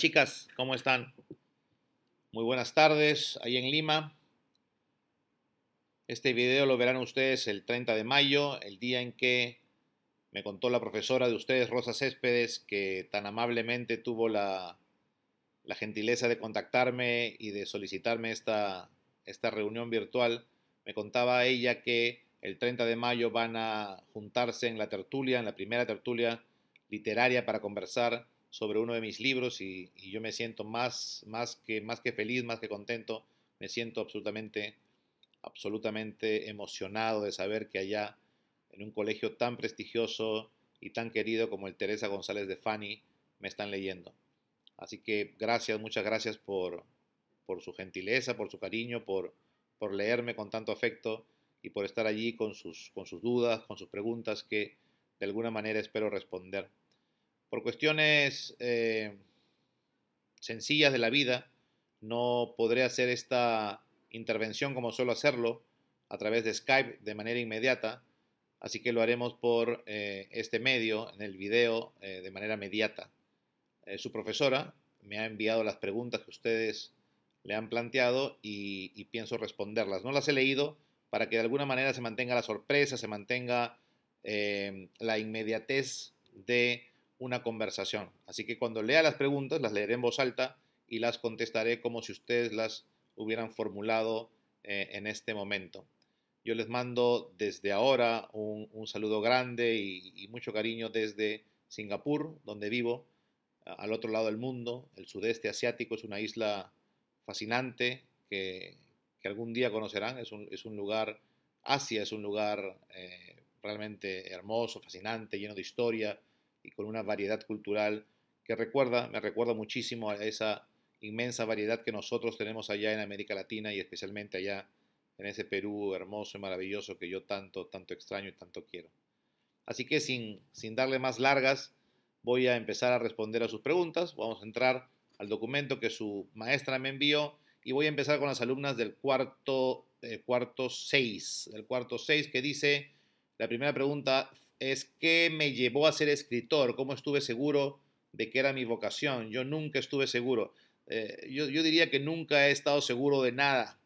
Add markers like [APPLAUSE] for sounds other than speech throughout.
Chicas, ¿cómo están? Muy buenas tardes, ahí en Lima. Este video lo verán ustedes el 30 de mayo, el día en que me contó la profesora de ustedes, Rosa Céspedes, que tan amablemente tuvo la, gentileza de contactarme y de solicitarme esta, esta reunión virtual. Me contaba ella que el 30 de mayo van a juntarse en la tertulia, en la primera tertulia literaria para conversar sobre uno de mis libros y, yo me siento más, más, que, más que feliz, más que contento, me siento absolutamente, absolutamente emocionado de saber que allá, en un colegio tan prestigioso y tan querido como el Teresa González de Fanny, me están leyendo. Así que gracias, muchas gracias por, su gentileza, por su cariño, por, por leerme con tanto afecto y por estar allí con sus, con sus dudas, con sus preguntas que de alguna manera espero responder por cuestiones eh, sencillas de la vida, no podré hacer esta intervención como suelo hacerlo a través de Skype de manera inmediata, así que lo haremos por eh, este medio, en el video, eh, de manera mediata. su profesora me ha enviado las preguntas que ustedes le han planteado y, pienso responderlas. No las he leído para que de alguna manera se mantenga la sorpresa, se mantenga la inmediatez de una conversación. Así que cuando lea las preguntas, las leeré en voz alta y las contestaré como si ustedes las hubieran formulado eh, en este momento. Yo les mando desde ahora un, saludo grande y, mucho cariño desde Singapur, donde vivo, al otro lado del mundo. El sudeste asiático es una isla fascinante que, algún día conocerán. Es un, lugar, Asia es un lugar eh, realmente hermoso, fascinante, lleno de historia, y con una variedad cultural que recuerda, me recuerda muchísimo a esa inmensa variedad que nosotros tenemos allá en América Latina y especialmente allá en ese Perú hermoso y maravilloso que yo tanto, tanto extraño y tanto quiero. Así que sin, sin darle más largas, voy a empezar a responder a sus preguntas. Vamos a entrar al documento que su maestra me envió y voy a empezar con las alumnas del cuarto, cuarto 6. El cuarto 6 que dice, la primera pregunta es que me llevó a ser escritor, cómo estuve seguro de que era mi vocación. Yo nunca estuve seguro. Eh, yo, diría que nunca he estado seguro de nada.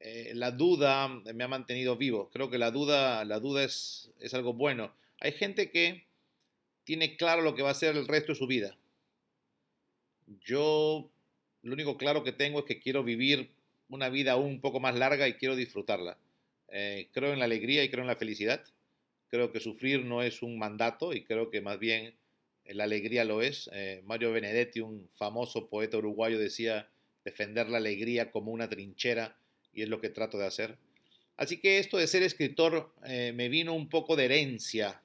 Eh, la duda me ha mantenido vivo. Creo que la duda, la duda es, es algo bueno. Hay gente que tiene claro lo que va a ser el resto de su vida. Yo lo único claro que tengo es que quiero vivir una vida un poco más larga y quiero disfrutarla. Eh, creo en la alegría y creo en la felicidad. Creo que sufrir no es un mandato y creo que más bien eh, la alegría lo es. Eh, Mario Benedetti, un famoso poeta uruguayo, decía defender la alegría como una trinchera y es lo que trato de hacer. Así que esto de ser escritor eh, me vino un poco de herencia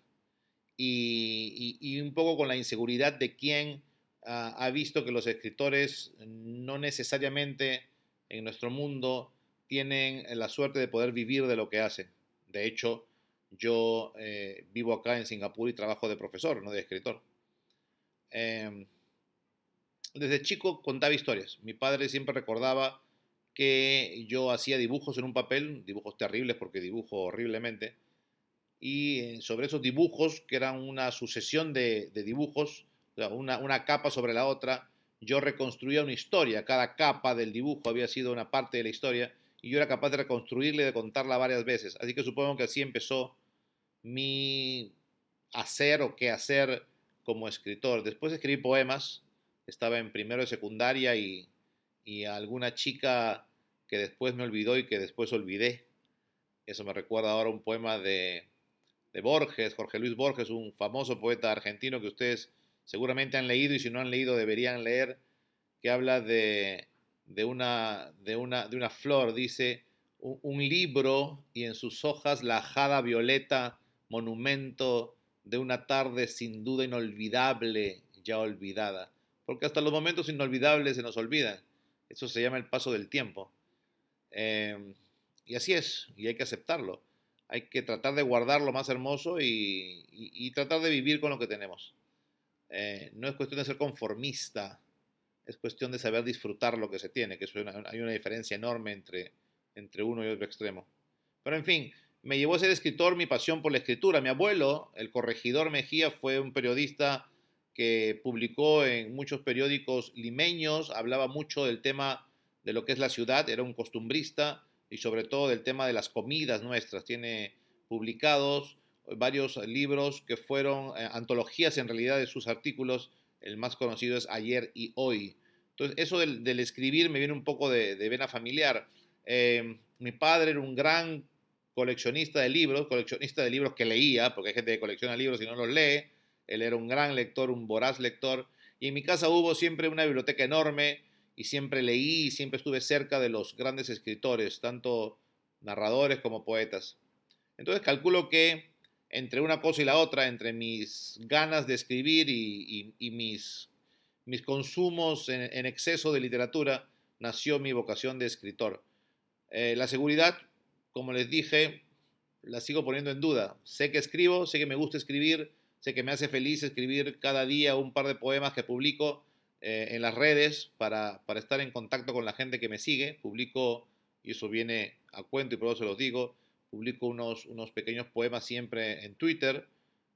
y, un poco con la inseguridad de quien ah, ha visto que los escritores no necesariamente en nuestro mundo tienen la suerte de poder vivir de lo que hacen. De hecho, yo eh, vivo acá en Singapur y trabajo de profesor, no de escritor. Em, desde chico contaba historias. Mi padre siempre recordaba que yo hacía dibujos en un papel, dibujos terribles porque dibujo horriblemente, y eh, sobre esos dibujos, que eran una sucesión de, dibujos, una, una capa sobre la otra, yo reconstruía una historia, cada capa del dibujo había sido una parte de la historia, y yo era capaz de reconstruirla y de contarla varias veces. Así que supongo que así empezó mi hacer o qué hacer como escritor. Después escribí poemas, estaba en primero de secundaria y, alguna chica que después me olvidó y que después olvidé. Eso me recuerda ahora un poema de, de Borges, Jorge Luis Borges, un famoso poeta argentino que ustedes seguramente han leído y si no han leído deberían leer, que habla de, de, una, de, una, de una flor, dice, un, un libro y en sus hojas la jada violeta monumento de una tarde sin duda inolvidable, ya olvidada. Porque hasta los momentos inolvidables se nos olvidan. Eso se llama el paso del tiempo. Em, y así es, y hay que aceptarlo. Hay que tratar de guardar lo más hermoso y, tratar de vivir con lo que tenemos. Eh, no es cuestión de ser conformista, es cuestión de saber disfrutar lo que se tiene, que hay una diferencia enorme entre, entre uno y otro extremo. Pero en fin, me llevó a ser escritor mi pasión por la escritura. Mi abuelo, el corregidor Mejía, fue un periodista que publicó en muchos periódicos limeños, hablaba mucho del tema de lo que es la ciudad, era un costumbrista y sobre todo del tema de las comidas nuestras. Tiene publicados varios libros que fueron eh, antologías en realidad de sus artículos. El más conocido es Ayer y Hoy. Entonces, eso del, escribir me viene un poco de, vena familiar. Eh, mi padre era un gran coleccionista de libros, coleccionista de libros que leía, porque hay gente que colecciona libros y no los lee. Él era un gran lector, un voraz lector. Y en mi casa hubo siempre una biblioteca enorme y siempre leí y siempre estuve cerca de los grandes escritores, tanto narradores como poetas. Entonces calculo que entre una cosa y la otra, entre mis ganas de escribir y, mis, mis consumos en, exceso de literatura, nació mi vocación de escritor. Eh, la seguridad como les dije, la sigo poniendo en duda. Sé que escribo, sé que me gusta escribir, sé que me hace feliz escribir cada día un par de poemas que publico eh, en las redes para, estar en contacto con la gente que me sigue. Publico, y eso viene a cuento y por eso se los digo, publico unos, pequeños poemas siempre en Twitter.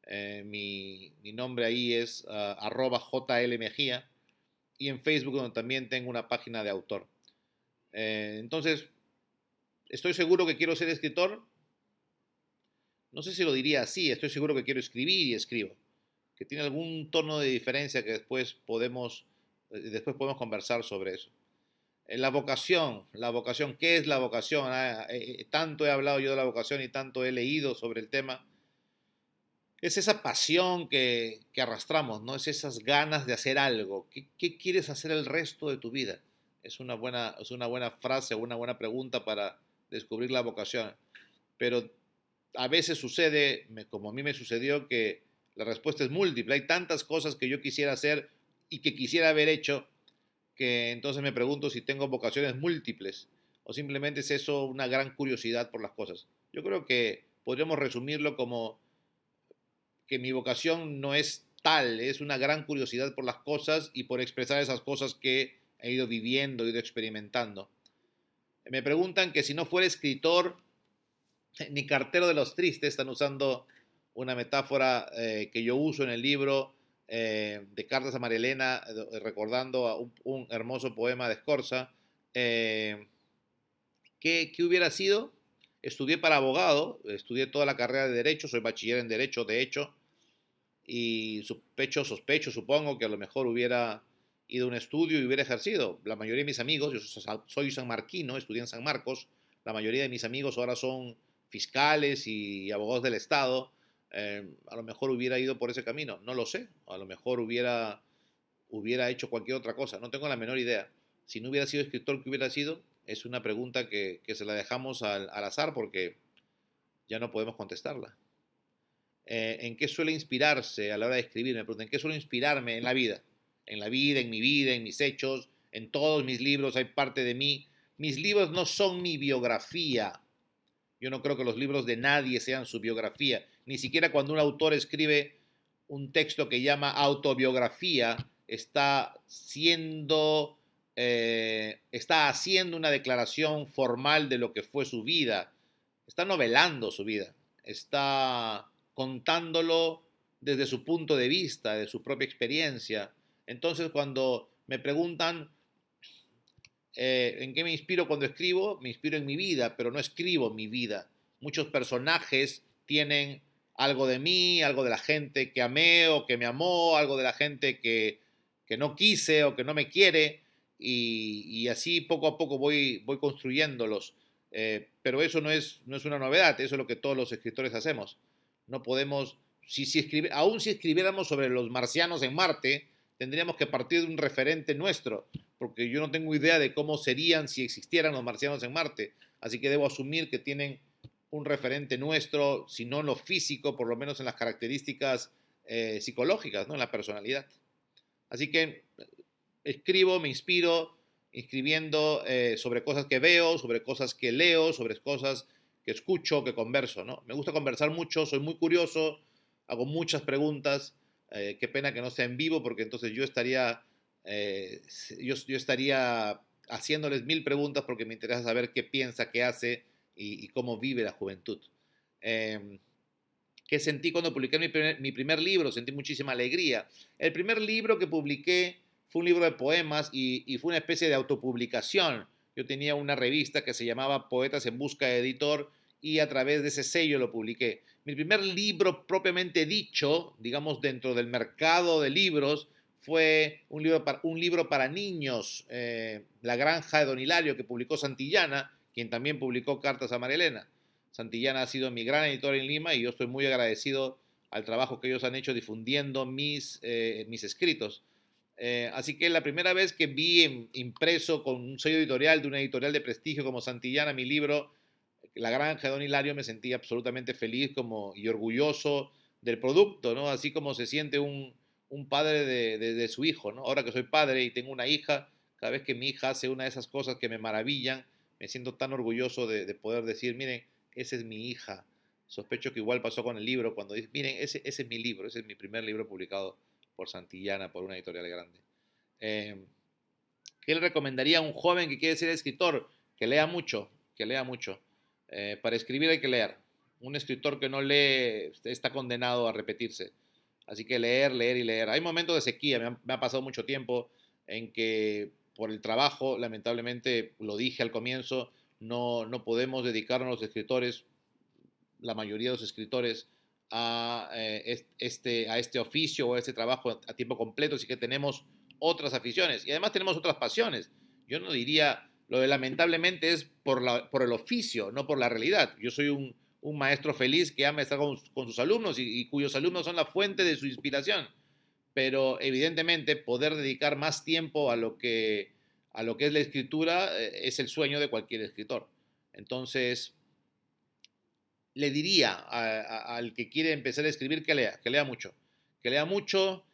Eh, mi, nombre ahí es ah, arroba Mejía. y en Facebook donde también tengo una página de autor. Eh, entonces, estoy seguro que quiero ser escritor. No sé si lo diría así, estoy seguro que quiero escribir y escribo. Que tiene algún tono de diferencia que después podemos, eh, después podemos conversar sobre eso. Eh, la vocación, la vocación, ¿qué es la vocación? Ah, eh, tanto he hablado yo de la vocación y tanto he leído sobre el tema. Es esa pasión que, arrastramos, ¿no? Es esas ganas de hacer algo. ¿Qué, quieres hacer el resto de tu vida? Es una buena, es una buena frase, una buena pregunta para, descubrir la vocación. Pero a veces sucede, como a mí me sucedió, que la respuesta es múltiple. Hay tantas cosas que yo quisiera hacer y que quisiera haber hecho, que entonces me pregunto si tengo vocaciones múltiples o simplemente es eso una gran curiosidad por las cosas. Yo creo que podríamos resumirlo como que mi vocación no es tal, es una gran curiosidad por las cosas y por expresar esas cosas que he ido viviendo, he ido experimentando. Me preguntan que si no fuera escritor [LAUGHS] ni cartero de los tristes, están usando una metáfora eh, que yo uso en el libro eh, de Cartas a María eh, recordando a un, hermoso poema de Scorza. ¿qué, ¿Qué hubiera sido? Estudié para abogado, estudié toda la carrera de Derecho, soy bachiller en Derecho, de hecho, y sospecho, sospecho, supongo que a lo mejor hubiera ido a un estudio y hubiera ejercido. La mayoría de mis amigos, yo soy sanmarquino, estudié en San Marcos, la mayoría de mis amigos ahora son fiscales y abogados del Estado, eh, a lo mejor hubiera ido por ese camino, no lo sé, a lo mejor hubiera, hubiera hecho cualquier otra cosa, no tengo la menor idea. Si no hubiera sido escritor, ¿qué hubiera sido? Es una pregunta que, se la dejamos al, azar porque ya no podemos contestarla. Eh, ¿En qué suele inspirarse a la hora de escribir? Me ¿en qué suele inspirarme en la vida? en la vida, en mi vida, en mis hechos, en todos mis libros hay parte de mí. Mis libros no son mi biografía. Yo no creo que los libros de nadie sean su biografía. Ni siquiera cuando un autor escribe un texto que llama autobiografía, está siendo, eh, está haciendo una declaración formal de lo que fue su vida. Está novelando su vida. Está contándolo desde su punto de vista, de su propia experiencia. Entonces, cuando me preguntan eh, en qué me inspiro cuando escribo, me inspiro en mi vida, pero no escribo mi vida. Muchos personajes tienen algo de mí, algo de la gente que amé o que me amó, algo de la gente que, que no quise o que no me quiere, y, así poco a poco voy, voy construyéndolos. Eh, pero eso no es, no es una novedad, eso es lo que todos los escritores hacemos. No podemos, si, si aún si escribiéramos sobre los marcianos en Marte, tendríamos que partir de un referente nuestro, porque yo no tengo idea de cómo serían si existieran los marcianos en Marte. Así que debo asumir que tienen un referente nuestro, si no en lo físico, por lo menos en las características eh, psicológicas, ¿no? en la personalidad. Así que eh, escribo, me inspiro, escribiendo eh, sobre cosas que veo, sobre cosas que leo, sobre cosas que escucho, que converso. ¿no? Me gusta conversar mucho, soy muy curioso, hago muchas preguntas eh, qué pena que no sea en vivo porque entonces yo estaría, eh, yo, estaría haciéndoles mil preguntas porque me interesa saber qué piensa, qué hace y, cómo vive la juventud. Em, ¿Qué sentí cuando publiqué mi primer, libro? Sentí muchísima alegría. El primer libro que publiqué fue un libro de poemas y, y fue una especie de autopublicación. Yo tenía una revista que se llamaba Poetas en Busca de Editor y a través de ese sello lo publiqué. Mi primer libro propiamente dicho, digamos dentro del mercado de libros, fue un libro para, niños, eh, La granja de Don Hilario, que publicó Santillana, quien también publicó Cartas a María Elena. Santillana ha sido mi gran editor en Lima y yo estoy muy agradecido al trabajo que ellos han hecho difundiendo mis, eh, mis escritos. Eh, así que la primera vez que vi impreso con un sello editorial de una editorial de prestigio como Santillana mi libro la granja de Don Hilario me sentía absolutamente feliz como, y orgulloso del producto, ¿no? Así como se siente un, padre de, su hijo, ¿no? Ahora que soy padre y tengo una hija, cada vez que mi hija hace una de esas cosas que me maravillan, me siento tan orgulloso de, poder decir, miren, esa es mi hija. Sospecho que igual pasó con el libro, cuando dice, miren, ese, es mi libro, ese es mi primer libro publicado por Santillana, por una editorial grande. Em, ¿Qué le recomendaría a un joven que quiere ser escritor? Que lea mucho, que lea mucho. Eh, para escribir hay que leer. Un escritor que no lee este, está condenado a repetirse. Así que leer, leer y leer. Hay momentos de sequía, me ha, pasado mucho tiempo en que por el trabajo, lamentablemente, lo dije al comienzo, no, no podemos dedicarnos los escritores, la mayoría de los escritores, a, eh, este, a este oficio o a este trabajo a tiempo completo, así que tenemos otras aficiones y además tenemos otras pasiones. Yo no diría lo de lamentablemente es por, el oficio, no por la realidad. Yo soy un, maestro feliz que ama estar con, sus alumnos y, cuyos alumnos son la fuente de su inspiración. Pero evidentemente poder dedicar más tiempo a lo que, es la escritura eh, es el sueño de cualquier escritor. Entonces, le diría al que quiere empezar a escribir que lea, que lea mucho. Que lea mucho,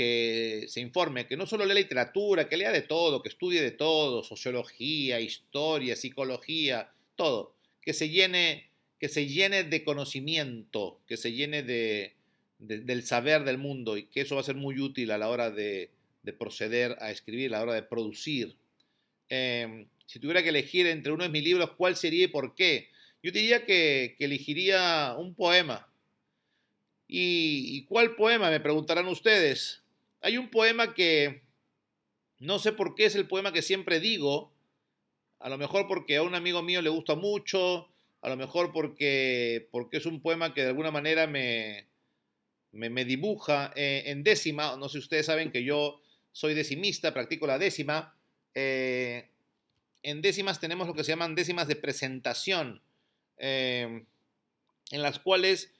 que se informe, que no solo lea literatura, que lea de todo, que estudie de todo, sociología, historia, psicología, todo, que se llene, que se llene de conocimiento, que se llene de, del saber del mundo y que eso va a ser muy útil a la hora de, proceder a escribir, a la hora de producir. Em, si tuviera que elegir entre uno de mis libros, ¿cuál sería y por qué? Yo diría que, elegiría un poema. ¿Y cuál poema? Me preguntarán ustedes. Hay un poema que no sé por qué es el poema que siempre digo, a lo mejor porque a un amigo mío le gusta mucho, a lo mejor porque, porque es un poema que de alguna manera me, me, dibuja eh, en décima, no sé si ustedes saben que yo soy decimista, practico la décima, eh, en décimas tenemos lo que se llaman décimas de presentación, eh, en las cuales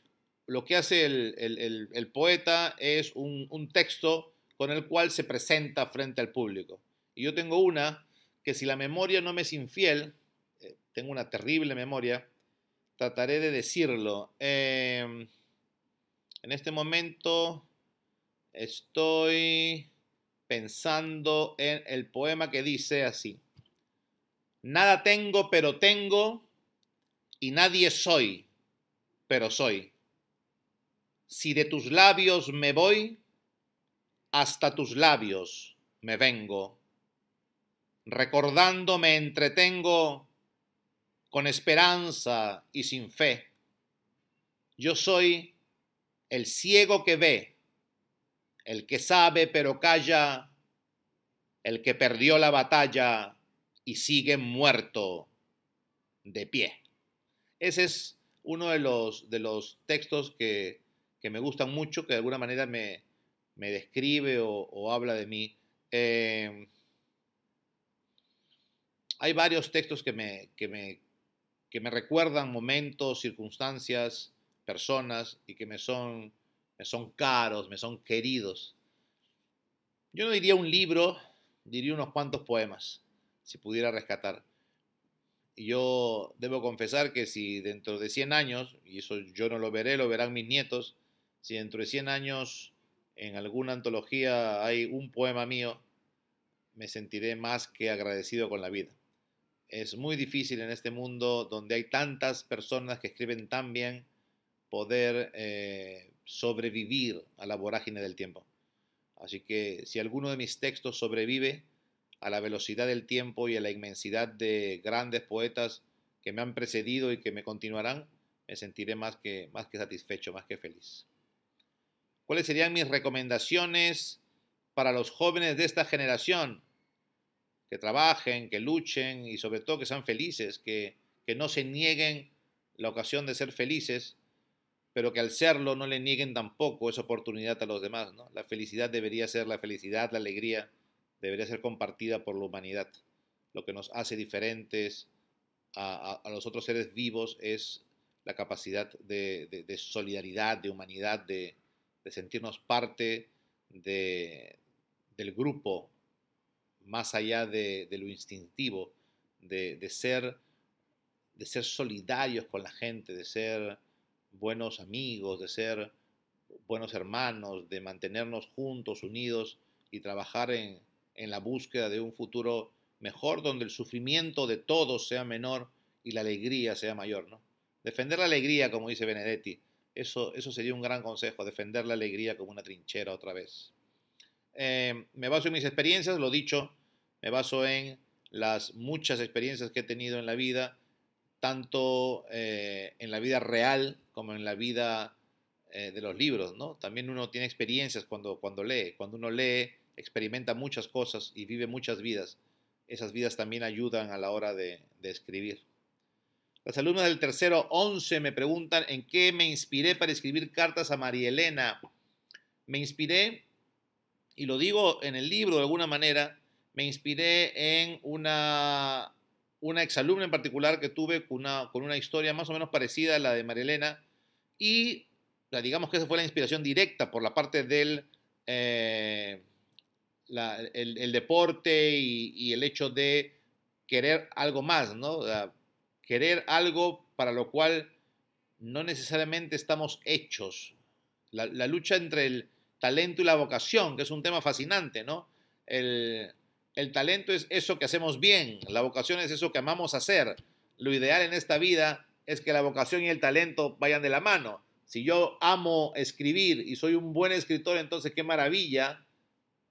lo que hace el, poeta es un, texto con el cual se presenta frente al público. Y yo tengo una que si la memoria no me es infiel, eh, tengo una terrible memoria, trataré de decirlo. Em, en este momento estoy pensando en el poema que dice así. Nada tengo, pero tengo, y nadie soy, pero soy si de tus labios me voy, hasta tus labios me vengo. Recordando me entretengo con esperanza y sin fe. Yo soy el ciego que ve, el que sabe pero calla, el que perdió la batalla y sigue muerto de pie. Ese es uno de los, de los textos que que me gustan mucho, que de alguna manera me, describe o, habla de mí. Em, hay varios textos que me, que me, que, me, recuerdan momentos, circunstancias, personas y que me son, me son caros, me son queridos. Yo no diría un libro, diría unos cuantos poemas, si pudiera rescatar. Y yo debo confesar que si dentro de 100 años, y eso yo no lo veré, lo verán mis nietos, si dentro de 100 años en alguna antología hay un poema mío, me sentiré más que agradecido con la vida. Es muy difícil en este mundo donde hay tantas personas que escriben tan bien poder eh, sobrevivir a la vorágine del tiempo. Así que si alguno de mis textos sobrevive a la velocidad del tiempo y a la inmensidad de grandes poetas que me han precedido y que me continuarán, me sentiré más que, más que satisfecho, más que feliz. ¿Cuáles serían mis recomendaciones para los jóvenes de esta generación? Que trabajen, que luchen y sobre todo que sean felices, que, no se nieguen la ocasión de ser felices, pero que al serlo no le nieguen tampoco esa oportunidad a los demás. La felicidad debería ser la felicidad, la alegría, debería ser compartida por la humanidad. Lo que nos hace diferentes a, los otros seres vivos es la capacidad de solidaridad, de humanidad, de, de sentirnos parte del grupo, más allá de, lo instintivo, de, ser, de ser solidarios con la gente, de ser buenos amigos, de ser buenos hermanos, de mantenernos juntos, unidos y trabajar en, en la búsqueda de un futuro mejor donde el sufrimiento de todos sea menor y la alegría sea mayor, ¿no? Defender la alegría, como dice Benedetti, eso, sería un gran consejo, defender la alegría como una trinchera otra vez. Em, me baso en mis experiencias, lo dicho, me baso en las muchas experiencias que he tenido en la vida, tanto eh, en la vida real como en la vida eh, de los libros, ¿no? También uno tiene experiencias cuando, cuando lee, cuando uno lee, experimenta muchas cosas y vive muchas vidas. Esas vidas también ayudan a la hora de escribir. Las alumnas del tercero 11 me preguntan en qué me inspiré para escribir cartas a María Elena. Me inspiré, y lo digo en el libro de alguna manera, me inspiré en una, una exalumna en particular que tuve con una, historia más o menos parecida a la de María Elena. Y digamos que esa fue la inspiración directa por la parte del eh, el, deporte y, el hecho de querer algo más, ¿no? querer algo para lo cual no necesariamente estamos hechos. La, lucha entre el talento y la vocación, que es un tema fascinante, ¿no? El, talento es eso que hacemos bien, la vocación es eso que amamos hacer. Lo ideal en esta vida es que la vocación y el talento vayan de la mano. Si yo amo escribir y soy un buen escritor, entonces qué maravilla.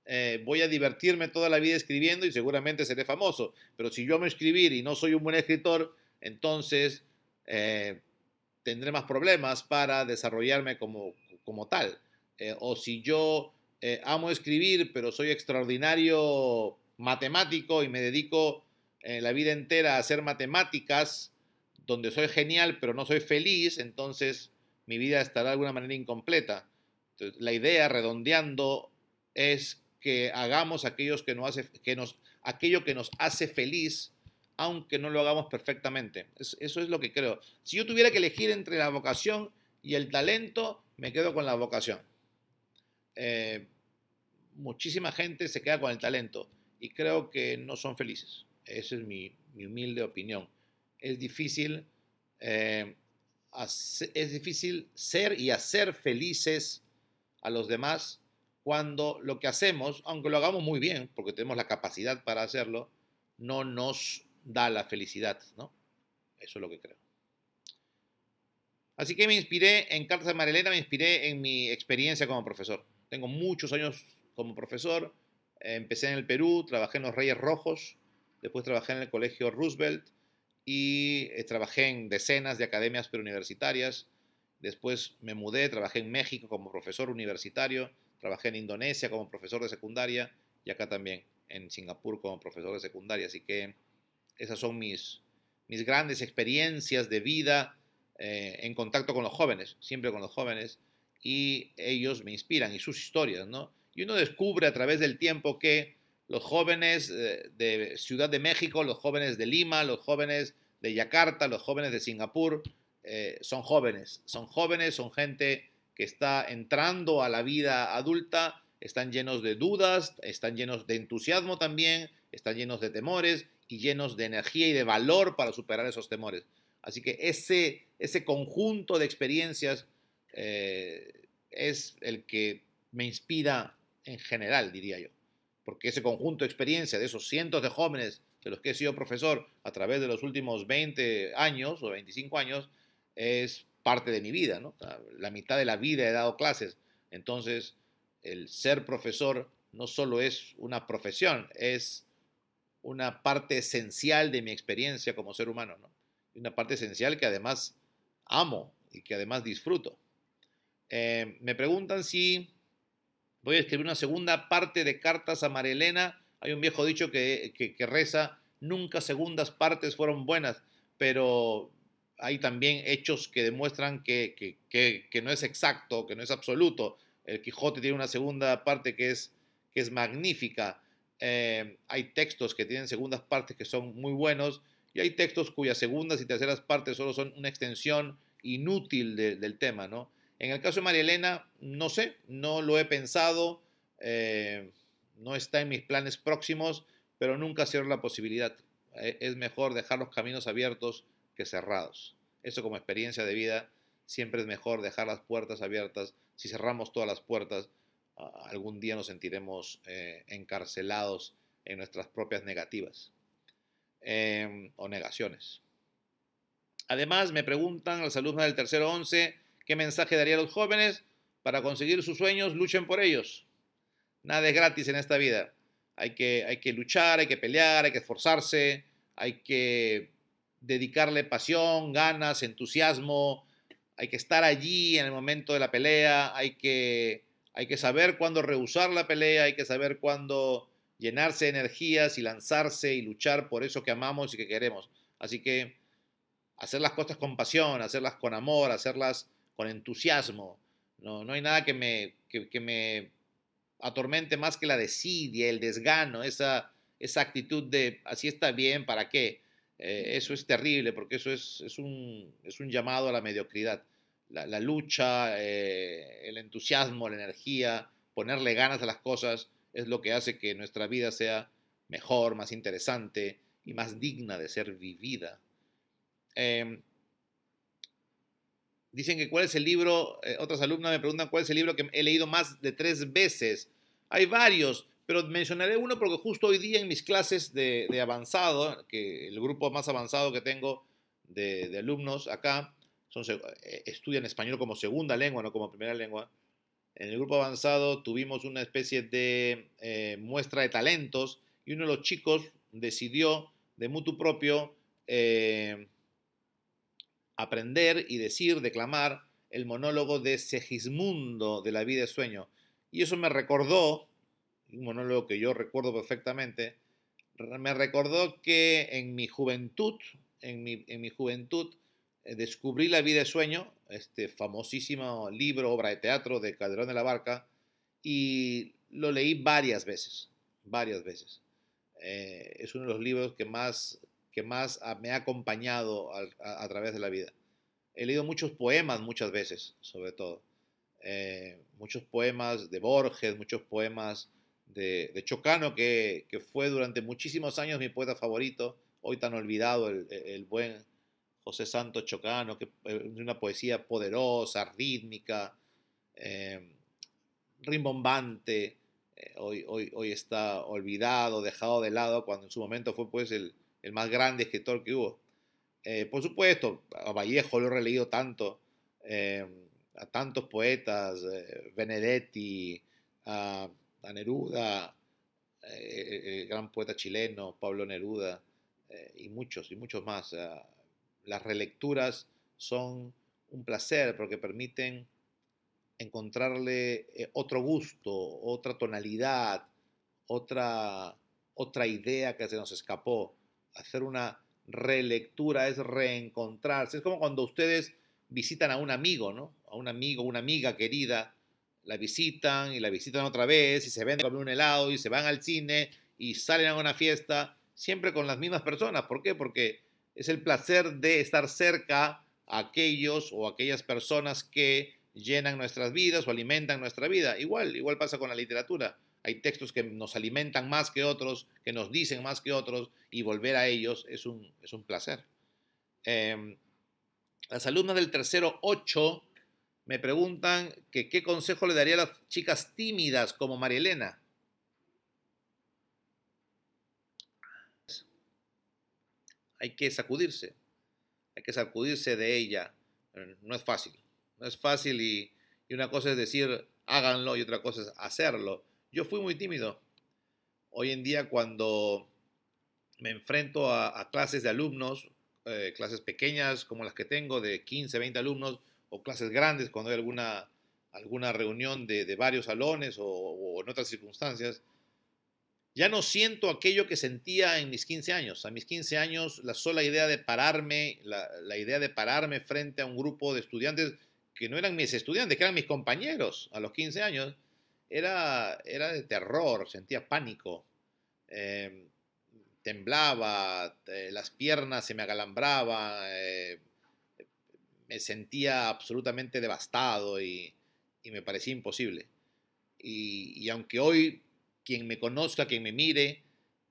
Eh, voy a divertirme toda la vida escribiendo y seguramente seré famoso. Pero si yo amo escribir y no soy un buen escritor, entonces eh, tendré más problemas para desarrollarme como, tal. Eh, o si yo eh, amo escribir, pero soy extraordinario matemático y me dedico la vida entera a hacer matemáticas, donde soy genial, pero no soy feliz, entonces mi vida estará de alguna manera incompleta. la idea, redondeando, es que hagamos aquellos que, nos que nos, aquello que nos hace feliz aunque no lo hagamos perfectamente. eso es lo que creo. Si yo tuviera que elegir entre la vocación y el talento, me quedo con la vocación. Eh, muchísima gente se queda con el talento y creo que no son felices. Esa es mi, humilde opinión. Es difícil, eh, es difícil ser y hacer felices a los demás cuando lo que hacemos, aunque lo hagamos muy bien, porque tenemos la capacidad para hacerlo, no nos da la felicidad, ¿no? Eso es lo que creo. Así que me inspiré en Cartas de Marilena, me inspiré en mi experiencia como profesor. Tengo muchos años como profesor. Empecé en el Perú, trabajé en los Reyes Rojos, después trabajé en el Colegio Roosevelt y eh, trabajé en decenas de academias preuniversitarias. Después me mudé, trabajé en México como profesor universitario, trabajé en Indonesia como profesor de secundaria y acá también en Singapur como profesor de secundaria. Así que esas son mis, mis grandes experiencias de vida eh, en contacto con los jóvenes, siempre con los jóvenes, y ellos me inspiran y sus historias, ¿no? Y uno descubre a través del tiempo que los jóvenes eh, de Ciudad de México, los jóvenes de Lima, los jóvenes de Yakarta, los jóvenes de Singapur, eh, son jóvenes, son jóvenes, son gente que está entrando a la vida adulta, están llenos de dudas, están llenos de entusiasmo también, están llenos de temores y llenos de energía y de valor para superar esos temores. Así que ese, ese conjunto de experiencias eh, es el que me inspira en general, diría yo. Porque ese conjunto de experiencias de esos cientos de jóvenes de los que he sido profesor a través de los últimos 20 años o 25 años es parte de mi vida. Ah, la mitad de la vida he dado clases. Entonces, el ser profesor no solo es una profesión, es una parte esencial de mi experiencia como ser humano, ¿no? Una parte esencial que además amo y que además disfruto. Eh, me preguntan si voy a escribir una segunda parte de cartas a Marilena. Hay un viejo dicho que, que, que reza, nunca segundas partes fueron buenas, pero hay también hechos que demuestran que, que, que, no es exacto, que no es absoluto. El Quijote tiene una segunda parte que es, que es magnífica. Eh, hay textos que tienen segundas partes que son muy buenos y hay textos cuyas segundas y terceras partes solo son una extensión inútil del tema, ¿no? En el caso de María Elena, no sé, no lo he pensado, eh, no está en mis planes próximos, pero nunca cierro la posibilidad. Eh, es mejor dejar los caminos abiertos que cerrados. Eso como experiencia de vida, siempre es mejor dejar las puertas abiertas. Si cerramos todas las puertas, algún día nos sentiremos eh, encarcelados en nuestras propias negativas em, o negaciones. Además, me preguntan los alumnos del tercero 11 qué mensaje daría a los jóvenes para conseguir sus sueños, luchen por ellos. Nada es gratis en esta vida. Hay que, hay que luchar, hay que pelear, hay que esforzarse, hay que dedicarle pasión, ganas, entusiasmo, hay que estar allí en el momento de la pelea, hay que hay que saber cuándo rehusar la pelea, hay que saber cuándo llenarse de energías y lanzarse y luchar por eso que amamos y que queremos. Así que hacer las cosas con pasión, hacerlas con amor, hacerlas con entusiasmo. No, no hay nada que me, me atormente más que la desidia, el desgano, esa, esa actitud de así está bien, ¿para qué? Eh, eso es terrible porque eso es, es un llamado a la mediocridad la, lucha, eh, el entusiasmo, la energía, ponerle ganas a las cosas, es lo que hace que nuestra vida sea mejor, más interesante y más digna de ser vivida. Em, dicen que cuál es el libro, eh, otras alumnas me preguntan cuál es el libro que he leído más de tres veces. Hay varios, pero mencionaré uno porque justo hoy día en mis clases de, avanzado, que el grupo más avanzado que tengo de, de alumnos acá, eh, estudian español como segunda lengua, no como primera lengua. En el grupo avanzado tuvimos una especie de eh, muestra de talentos y uno de los chicos decidió de mutuo propio eh, aprender y decir, declamar el monólogo de Segismundo de la vida de sueño. Y eso me recordó, un monólogo que yo recuerdo perfectamente, me recordó que en mi juventud, en mi juventud, eh, descubrí la vida de sueño, este famosísimo libro, obra de teatro de Calderón de la Barca, y lo leí varias veces, varias veces. Eh, es uno de los libros que más, que más me ha acompañado a, través de la vida. He leído muchos poemas muchas veces, sobre todo. Eh, muchos poemas de Borges, muchos poemas de, Chocano, que, fue durante muchísimos años mi poeta favorito, hoy tan olvidado, el buen José Santos Chocano, que, eh, una poesía poderosa, rítmica, eh, rimbombante, eh, hoy, hoy, hoy, está olvidado, dejado de lado, cuando en su momento fue pues el, más grande escritor que hubo. por supuesto, a Vallejo lo he releído tanto, a tantos poetas, Benedetti, a, Neruda, el, gran poeta chileno, Pablo Neruda, y muchos, y muchos más las relecturas son un placer porque permiten encontrarle eh, otro gusto, otra tonalidad, otra, otra idea que se nos escapó. Hacer una relectura es reencontrarse. Es como cuando ustedes visitan a un amigo, ¿no? A un amigo, una amiga querida, la visitan y la visitan otra vez y se ven a un helado y se van al cine y salen a una fiesta, siempre con las mismas personas. ¿Por qué? Porque es el placer de estar cerca a aquellos o aquellas personas que llenan nuestras vidas o alimentan nuestra vida. Igual, igual pasa con la literatura. Hay textos que nos alimentan más que otros, que nos dicen más que otros, y volver a ellos es un, es un placer. Em, las alumnas del tercero 8 me preguntan que qué consejo le daría a las chicas tímidas como María Elena. hay que sacudirse, hay que sacudirse de ella. Eh, no es fácil, no es fácil y, una cosa es decir háganlo y otra cosa es hacerlo. Yo fui muy tímido. Hoy en día cuando me enfrento a, clases de alumnos, eh, clases pequeñas como las que tengo de 15, 20 alumnos o clases grandes cuando hay alguna, alguna reunión de, varios salones o, o en otras circunstancias, ya no siento aquello que sentía en mis 15 años. A mis 15 años, la sola idea de pararme, la, idea de pararme frente a un grupo de estudiantes que no eran mis estudiantes, que eran mis compañeros a los 15 años, era, era de terror, sentía pánico. Eh, temblaba, eh, las piernas se me agalambraban, eh, me sentía absolutamente devastado y, me parecía imposible. Y, y, aunque hoy quien me conozca, quien me mire,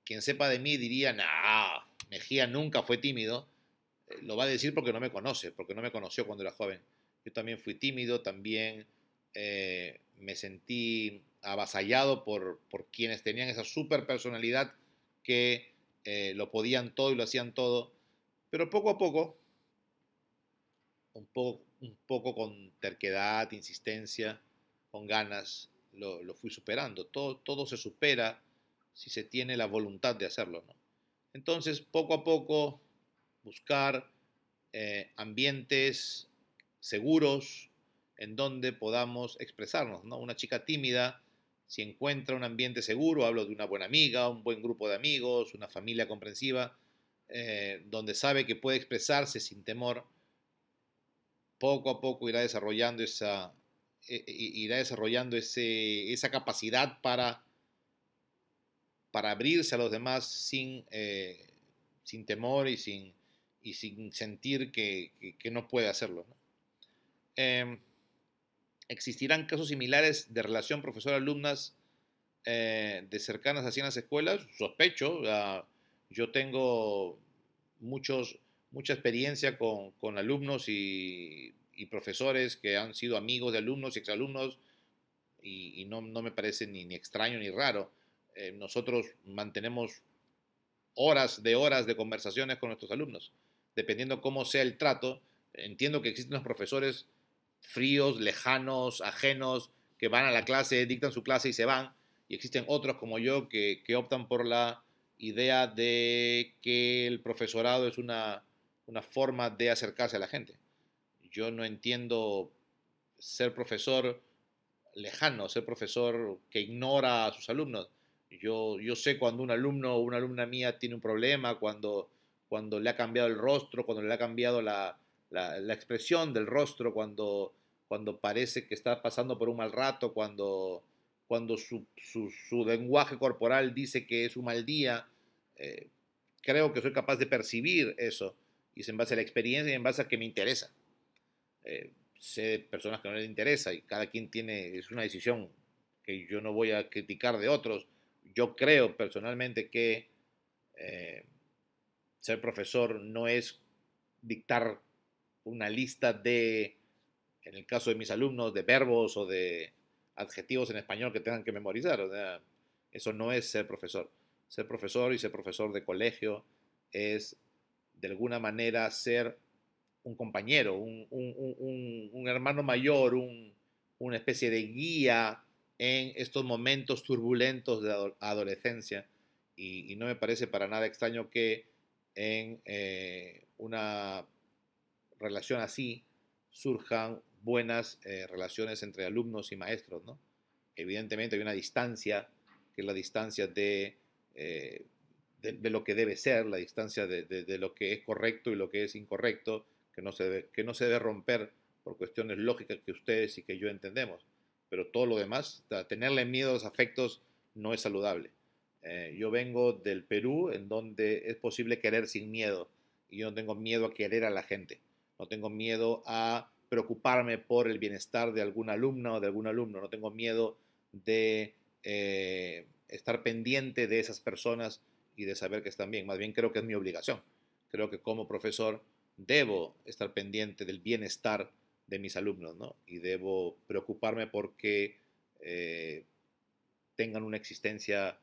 quien sepa de mí diría, nah, Mejía nunca fue tímido. Eh, lo va a decir porque no me conoce, porque no me conoció cuando era joven. Yo también fui tímido, también eh, me sentí avasallado por, por quienes tenían esa super personalidad que eh, lo podían todo y lo hacían todo. Pero poco a poco, un poco, un poco con terquedad, insistencia, con ganas, lo, fui superando. Todo, todo se supera si se tiene la voluntad de hacerlo. ¿no? Entonces, poco a poco, buscar eh, ambientes seguros en donde podamos expresarnos. Una chica tímida, si encuentra un ambiente seguro, hablo de una buena amiga, un buen grupo de amigos, una familia comprensiva, eh, donde sabe que puede expresarse sin temor, poco a poco irá desarrollando esa, e, irá desarrollando ese, esa capacidad para, para abrirse a los demás sin, eh, sin temor y sin, y sin sentir que, que, no puede hacerlo. Em, ¿Existirán casos similares de relación profesor-alumnas eh, de cercanas hacia las escuelas? Sospecho. Ah, yo tengo muchos, mucha experiencia con, con alumnos y y profesores que han sido amigos de alumnos y exalumnos, y, no, me parece ni, extraño ni raro. Eh, nosotros mantenemos horas de horas de conversaciones con nuestros alumnos, dependiendo cómo sea el trato. Entiendo que existen los profesores fríos, lejanos, ajenos, que van a la clase, dictan su clase y se van. Y existen otros como yo que, optan por la idea de que el profesorado es una forma de acercarse a la gente yo no entiendo ser profesor lejano, ser profesor que ignora a sus alumnos. Yo, yo sé cuando un alumno o una alumna mía tiene un problema, cuando, cuando le ha cambiado el rostro, cuando le ha cambiado la, expresión del rostro, cuando, cuando parece que está pasando por un mal rato, cuando, cuando su, lenguaje corporal dice que es un mal día. Eh, creo que soy capaz de percibir eso y es en base a la experiencia y en base a que me interesa. Eh, sé personas que no les interesa y cada quien tiene, es una decisión que yo no voy a criticar de otros. Yo creo personalmente que eh, ser profesor no es dictar una lista de, en el caso de mis alumnos, de verbos o de adjetivos en español que tengan que memorizar. O sea, eso no es ser profesor. Ser profesor y ser profesor de colegio es, de alguna manera, ser un compañero, un, hermano mayor, una especie de guía en estos momentos turbulentos de adolescencia. Y, no me parece para nada extraño que en eh, una relación así surjan buenas eh, relaciones entre alumnos y maestros, ¿no? Evidentemente hay una distancia, que es la distancia de, eh, de, lo que debe ser, la distancia de, de, lo que es correcto y lo que es incorrecto, que no se debe, que no se debe romper por cuestiones lógicas que ustedes y que yo entendemos. Pero todo lo demás, tenerle miedo a los afectos no es saludable. Eh, yo vengo del Perú, en donde es posible querer sin miedo. Y yo no tengo miedo a querer a la gente. No tengo miedo a preocuparme por el bienestar de alguna alumna o de algún alumno. No tengo miedo de eh, estar pendiente de esas personas y de saber que están bien. Más bien creo que es mi obligación. Creo que como profesor debo estar pendiente del bienestar de mis alumnos, ¿no? Y debo preocuparme porque eh, tengan una existencia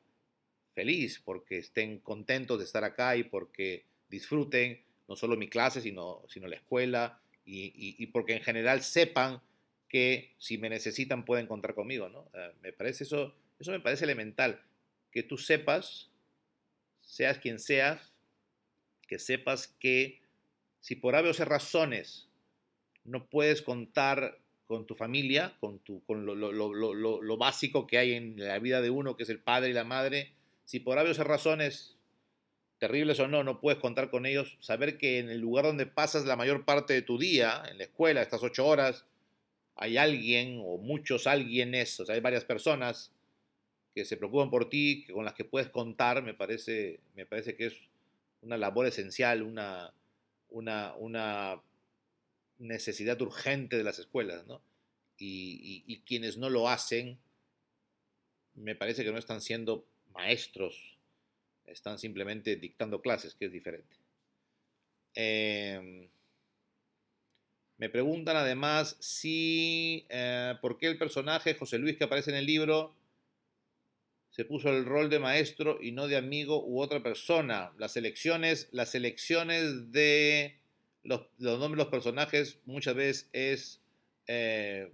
feliz, porque estén contentos de estar acá y porque disfruten no solo mi clase, sino, sino la escuela, y, y, porque en general sepan que si me necesitan pueden contar conmigo, ¿no? Ah, me parece eso, eso me parece elemental, que tú sepas, seas quien seas, que sepas que si por aves o razones no puedes contar con tu familia, con, tu, con lo, básico que hay en la vida de uno, que es el padre y la madre, si por aves razones, terribles o no, no puedes contar con ellos, saber que en el lugar donde pasas la mayor parte de tu día, en la escuela, estas ocho horas, hay alguien o muchos alguienes, o sea, hay varias personas que se preocupan por ti, con las que puedes contar, me parece, me parece que es una labor esencial, una, una, necesidad urgente de las escuelas, ¿no? Y, quienes no lo hacen, me parece que no están siendo maestros, están simplemente dictando clases, que es diferente. Em, me preguntan además si, eh, por qué el personaje José Luis que aparece en el libro se puso el rol de maestro y no de amigo u otra persona. Las elecciones, las elecciones de los, nombres de los personajes muchas veces es eh,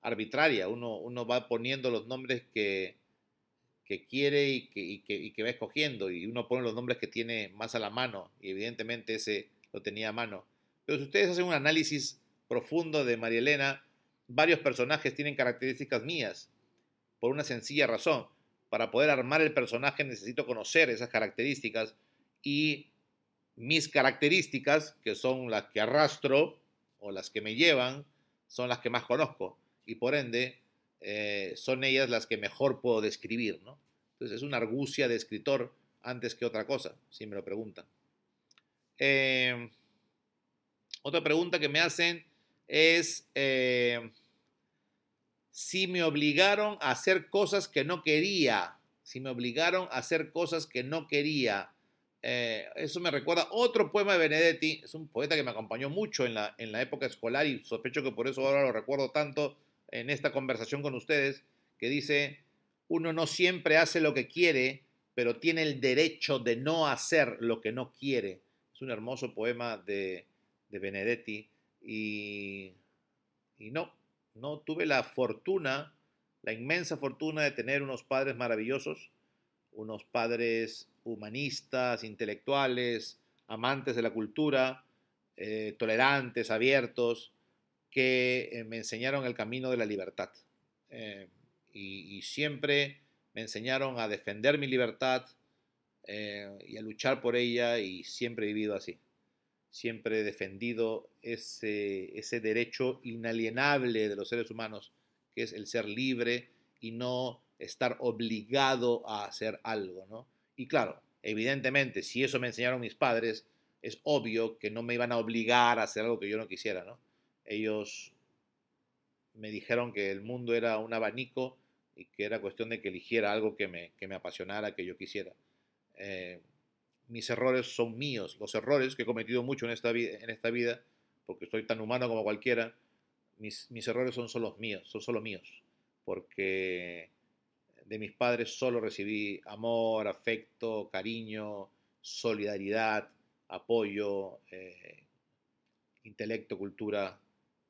arbitraria. Uno, uno, va poniendo los nombres que, que quiere y que, y que, va escogiendo. Y uno pone los nombres que tiene más a la mano. Y evidentemente ese lo tenía a mano. Pero si ustedes hacen un análisis profundo de María Elena, varios personajes tienen características mías. Por una sencilla razón para poder armar el personaje necesito conocer esas características y mis características, que son las que arrastro o las que me llevan, son las que más conozco y por ende eh, son ellas las que mejor puedo describir. ¿no? Entonces es una argucia de escritor antes que otra cosa, si me lo preguntan. Eh, otra pregunta que me hacen es... Eh, si me obligaron a hacer cosas que no quería, si me obligaron a hacer cosas que no quería. Eh, eso me recuerda otro poema de Benedetti, es un poeta que me acompañó mucho en la, en la época escolar y sospecho que por eso ahora lo recuerdo tanto en esta conversación con ustedes, que dice, uno no siempre hace lo que quiere, pero tiene el derecho de no hacer lo que no quiere. Es un hermoso poema de, Benedetti y, y no, no tuve la fortuna, la inmensa fortuna de tener unos padres maravillosos, unos padres humanistas, intelectuales, amantes de la cultura, eh, tolerantes, abiertos, que eh, me enseñaron el camino de la libertad. Eh, y, siempre me enseñaron a defender mi libertad y a luchar por ella y siempre he vivido así siempre he defendido ese, ese derecho inalienable de los seres humanos, que es el ser libre y no estar obligado a hacer algo, ¿no? Y claro, evidentemente, si eso me enseñaron mis padres, es obvio que no me iban a obligar a hacer algo que yo no quisiera, ¿no? Ellos me dijeron que el mundo era un abanico y que era cuestión de que eligiera algo que me, que me apasionara, que yo quisiera. Eh, mis errores son míos, los errores que he cometido mucho en esta, vida, en esta vida, porque estoy tan humano como cualquiera, mis, mis errores son solo míos, son solo míos, porque de mis padres solo recibí amor, afecto, cariño, solidaridad, apoyo, eh, intelecto, cultura,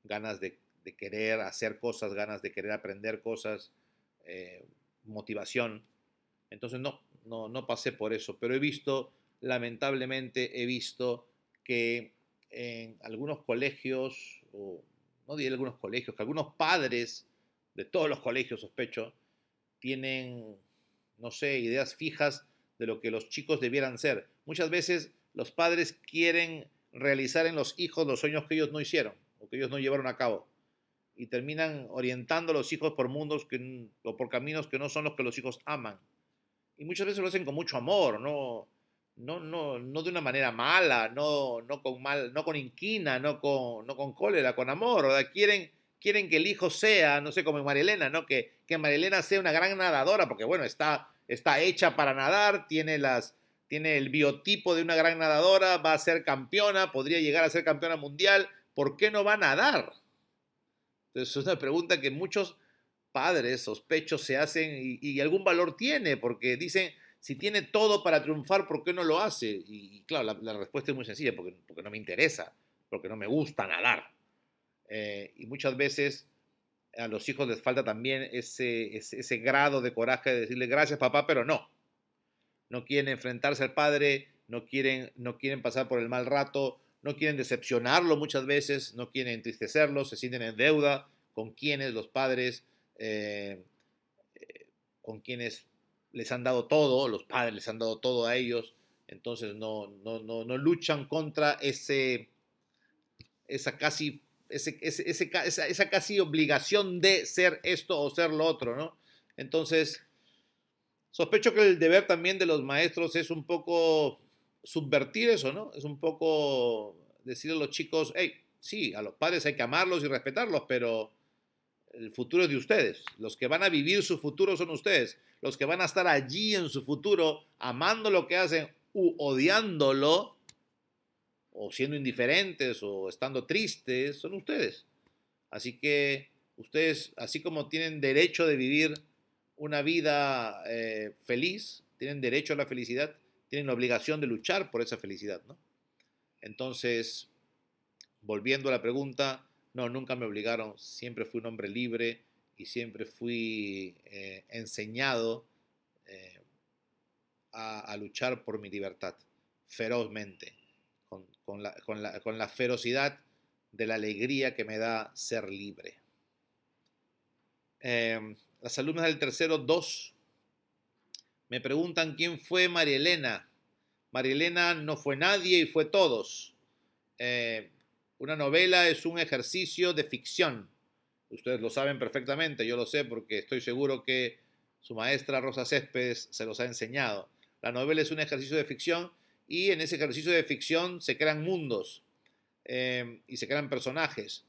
ganas de, querer hacer cosas, ganas de querer aprender cosas, eh, motivación. Entonces no, no, no pasé por eso, pero he visto lamentablemente he visto que en algunos colegios, o no diré algunos colegios, que algunos padres de todos los colegios, sospecho, tienen, no sé, ideas fijas de lo que los chicos debieran ser. Muchas veces los padres quieren realizar en los hijos los sueños que ellos no hicieron o que ellos no llevaron a cabo y terminan orientando a los hijos por mundos que, o por caminos que no son los que los hijos aman. Y muchas veces lo hacen con mucho amor, ¿no? no, no, no de una manera mala, no, no, con, mal, no con inquina, no con, no con cólera, con amor. Quieren, quieren que el hijo sea, no sé, como Marilena, ¿no? Que, que Marilena sea una gran nadadora, porque bueno, está, está hecha para nadar, tiene, las, tiene el biotipo de una gran nadadora, va a ser campeona, podría llegar a ser campeona mundial. ¿Por qué no va a nadar? Entonces es una pregunta que muchos padres sospechos se hacen y, y algún valor tiene, porque dicen, si tiene todo para triunfar, ¿por qué no lo hace? Y, claro, la, respuesta es muy sencilla, porque, no me interesa, porque no me gusta nadar. Eh, y muchas veces a los hijos les falta también ese, grado de coraje de decirle gracias papá, pero no. No quieren enfrentarse al padre, no quieren, no quieren pasar por el mal rato, no quieren decepcionarlo muchas veces, no quieren entristecerlo, se sienten en deuda con quienes los padres, eh, eh, con quienes les han dado todo, los padres les han dado todo a ellos, entonces no, no, luchan contra ese, esa casi esa, esa, casi obligación de ser esto o ser lo otro, ¿no? Entonces, sospecho que el deber también de los maestros es un poco subvertir eso, ¿no? Es un poco decirle a los chicos, hey, sí, a los padres hay que amarlos y respetarlos, pero el futuro es de ustedes. Los que van a vivir su futuro son ustedes. Los que van a estar allí en su futuro, amando lo que hacen u odiándolo, o siendo indiferentes, o estando tristes, son ustedes. Así que ustedes, así como tienen derecho de vivir una vida eh, feliz, tienen derecho a la felicidad, tienen la obligación de luchar por esa felicidad, ¿no? Entonces, volviendo a la pregunta, no, nunca me obligaron, siempre fui un hombre libre y siempre fui eh, enseñado eh, a, luchar por mi libertad, ferozmente, con, la, ferocidad de la alegría que me da ser libre. Em, las alumnas del tercero 2 me preguntan quién fue María Elena. María Elena no fue nadie y fue todos. Eh, una novela es un ejercicio de ficción. Ustedes lo saben perfectamente, yo lo sé porque estoy seguro que su maestra Rosa Céspedes se los ha enseñado. La novela es un ejercicio de ficción y en ese ejercicio de ficción se crean mundos eh, y se crean personajes.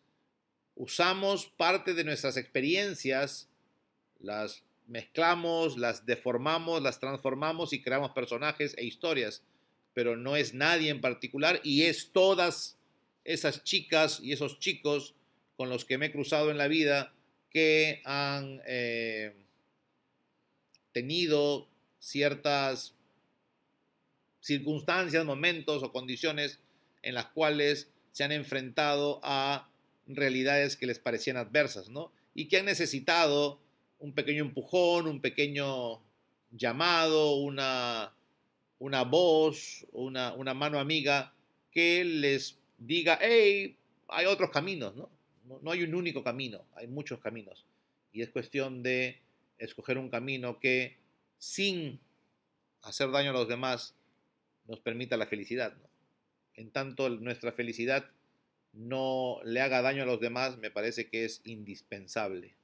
Usamos parte de nuestras experiencias, las mezclamos, las deformamos, las transformamos y creamos personajes e historias, pero no es nadie en particular y es todas esas chicas y esos chicos con los que me he cruzado en la vida que han eh, tenido ciertas circunstancias, momentos o condiciones en las cuales se han enfrentado a realidades que les parecían adversas, ¿no? Y que han necesitado un pequeño empujón, un pequeño llamado, una, una voz, una, una mano amiga que les diga, hey, hay otros caminos, ¿no? ¿no? hay un único camino, hay muchos caminos. Y es cuestión de escoger un camino que sin hacer daño a los demás nos permita la felicidad. ¿no? En tanto nuestra felicidad no le haga daño a los demás, me parece que es indispensable.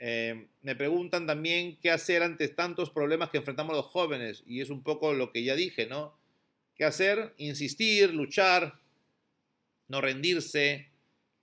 Eh, me preguntan también qué hacer ante tantos problemas que enfrentamos los jóvenes, y es un poco lo que ya dije, ¿no? ¿Qué hacer? Insistir, luchar, no rendirse,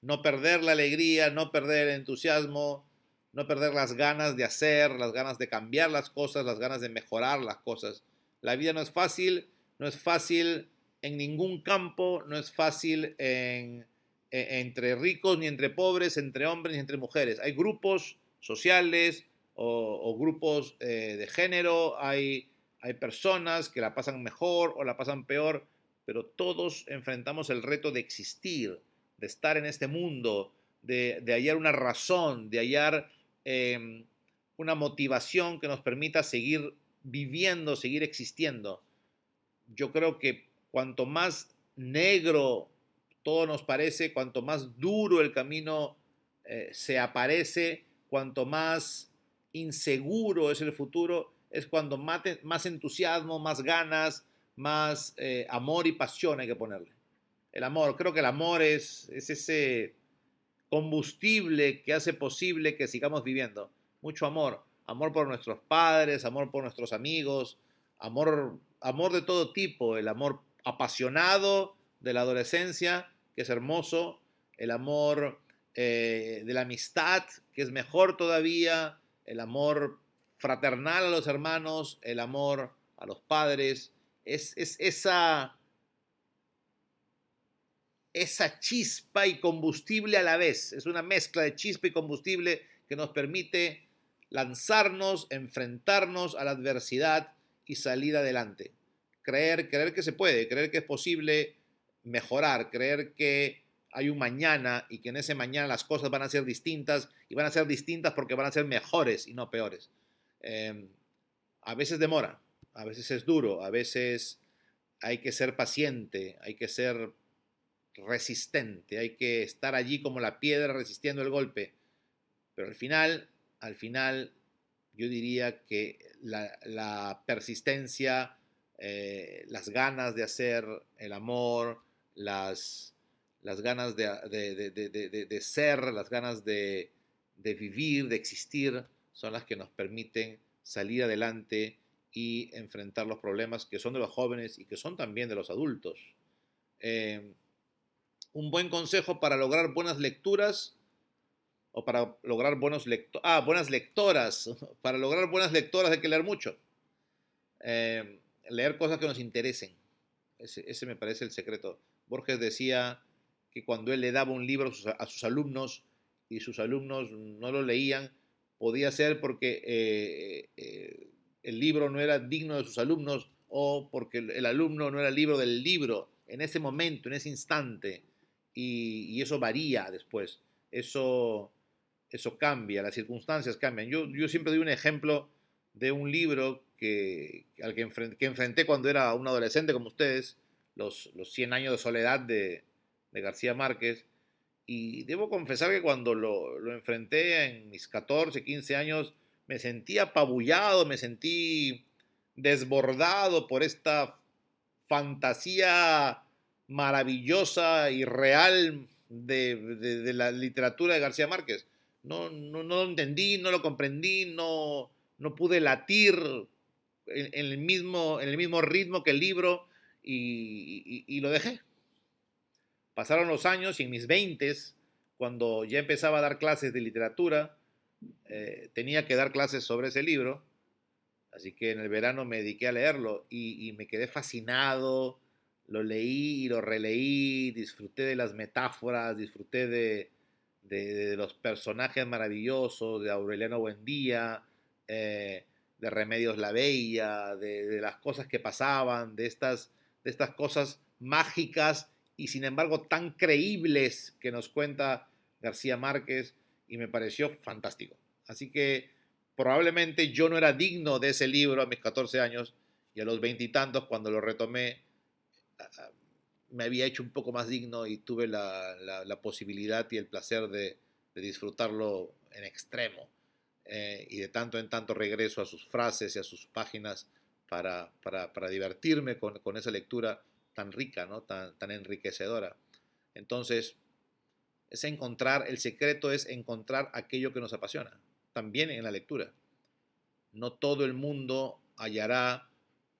no perder la alegría, no perder el entusiasmo, no perder las ganas de hacer, las ganas de cambiar las cosas, las ganas de mejorar las cosas. La vida no es fácil, no es fácil en ningún campo, no es fácil e, entre ricos ni entre pobres, entre hombres ni entre mujeres. Hay grupos sociales o, grupos eh, de género, hay, hay personas que la pasan mejor o la pasan peor pero todos enfrentamos el reto de existir, de estar en este mundo, de, hallar una razón, de hallar em, una motivación que nos permita seguir viviendo, seguir existiendo. Yo creo que cuanto más negro todo nos parece, cuanto más duro el camino eh, se aparece, cuanto más inseguro es el futuro, es cuando más entusiasmo, más ganas, más eh, amor y pasión hay que ponerle. El amor, creo que el amor es, es ese combustible que hace posible que sigamos viviendo. Mucho amor, amor por nuestros padres, amor por nuestros amigos, amor, amor de todo tipo, el amor apasionado de la adolescencia, que es hermoso, el amor eh, de la amistad, que es mejor todavía, el amor fraternal a los hermanos, el amor a los padres, es, esa, esa chispa y combustible a la vez. Es una mezcla de chispa y combustible que nos permite lanzarnos, enfrentarnos a la adversidad y salir adelante. Creer, creer que se puede, creer que es posible mejorar, creer que hay un mañana y que en ese mañana las cosas van a ser distintas y van a ser distintas porque van a ser mejores y no peores. Em, a veces demora, a veces es duro, a veces hay que ser paciente, hay que ser resistente, hay que estar allí como la piedra resistiendo el golpe. Pero al final, al final, yo diría que la, persistencia, eh, las ganas de hacer el amor, las, ganas de, de, ser, las ganas de, vivir, de existir, son las que nos permiten salir adelante y enfrentar los problemas que son de los jóvenes y que son también de los adultos. Eh, un buen consejo para lograr buenas lecturas o para lograr buenos lecto ah, buenas lectoras, [LAUGHS] para lograr buenas lectoras hay que leer mucho. Eh, leer cosas que nos interesen. Ese, me parece el secreto. Borges decía que cuando él le daba un libro a sus, alumnos y sus alumnos no lo leían, podía ser porque eh, el libro no era digno de sus alumnos o porque el alumno no era el libro del libro en ese momento, en ese instante. Y, eso varía después. Eso, eso cambia, las circunstancias cambian. Yo, yo siempre doy un ejemplo de un libro que, al que, enfrenté, enfrenté cuando era un adolescente como ustedes, los, los 100 años de soledad de, García Márquez. Y debo confesar que cuando lo, lo, enfrenté en mis 14, 15 años, me sentí apabullado, me sentí desbordado por esta fantasía maravillosa y real de, la literatura de García Márquez. No, no, no, lo entendí, no lo comprendí, no, no pude latir en, el mismo, en el mismo ritmo que el libro y, y lo dejé. Pasaron los años y en mis veintes, cuando ya empezaba a dar clases de literatura, eh, tenía que dar clases sobre ese libro, así que en el verano me dediqué a leerlo y, me quedé fascinado, lo leí y lo releí, disfruté de las metáforas, disfruté de, los personajes maravillosos, de Aureliano Buendía, eh, de Remedios la Bella, de, de, las cosas que pasaban, de estas, de estas cosas mágicas y sin embargo tan creíbles que nos cuenta García Márquez y me pareció fantástico. Así que probablemente yo no era digno de ese libro a mis 14 años y a los veintitantos cuando lo retomé ah, me había hecho un poco más digno y tuve la, posibilidad y el placer de, disfrutarlo en extremo. Eh, y de tanto en tanto regreso a sus frases y a sus páginas para, divertirme con, esa lectura tan rica, ¿no? tan, tan enriquecedora. Entonces, es encontrar, el secreto es encontrar aquello que nos apasiona, también en la lectura. No todo el mundo hallará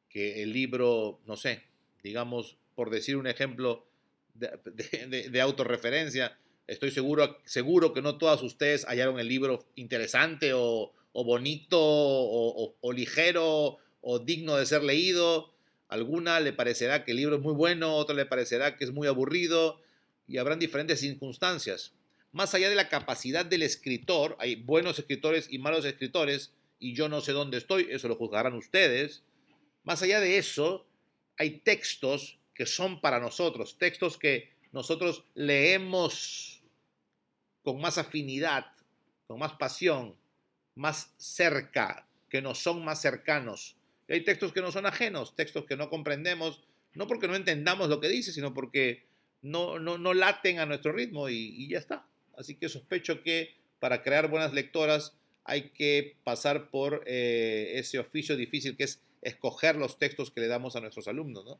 que el libro, no sé, digamos, por decir un ejemplo de, autorreferencia, estoy seguro, seguro que no todas ustedes hallaron el libro interesante o, bonito o, ligero o digno de ser leído. Alguna le parecerá que el libro es muy bueno, otra le parecerá que es muy aburrido, y habrán diferentes circunstancias. Más allá de la capacidad del escritor, hay buenos escritores y malos escritores, y yo no sé dónde estoy, eso lo juzgarán ustedes. Más allá de eso, hay textos que son para nosotros, textos que nosotros leemos con más afinidad, con más pasión, más cerca, que nos son más cercanos. hay textos que no son ajenos, textos que no comprendemos, no porque no entendamos lo que dice, sino porque no, laten a nuestro ritmo y, ya está. Así que sospecho que para crear buenas lectoras hay que pasar por eh, ese oficio difícil que es escoger los textos que le damos a nuestros alumnos,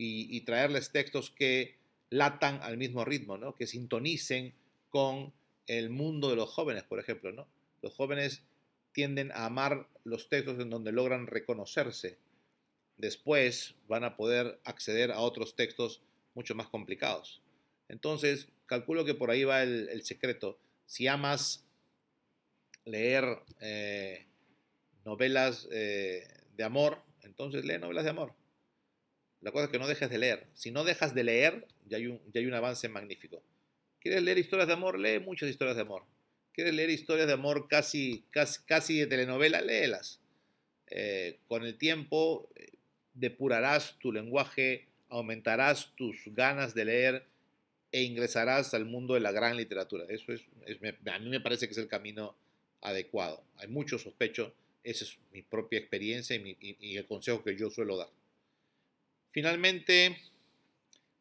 Y, traerles textos que latan al mismo ritmo, Que sintonicen con el mundo de los jóvenes, por ejemplo, ¿no? Los jóvenes tienden a amar los textos en donde logran reconocerse. Después van a poder acceder a otros textos mucho más complicados. Entonces, calculo que por ahí va el, secreto. Si amas leer eh, novelas eh, de amor, entonces lee novelas de amor. La cosa es que no dejes de leer. Si no dejas de leer, ya hay un, hay un avance magnífico. ¿Quieres leer historias de amor? Lee muchas historias de amor. ¿Quieres leer historias de amor casi, casi, casi de telenovela? Léelas. Eh, con el tiempo depurarás tu lenguaje, aumentarás tus ganas de leer e ingresarás al mundo de la gran literatura. Eso es, a mí me parece que es el camino adecuado. Hay mucho sospecho, esa es mi propia experiencia y, el consejo que yo suelo dar. Finalmente,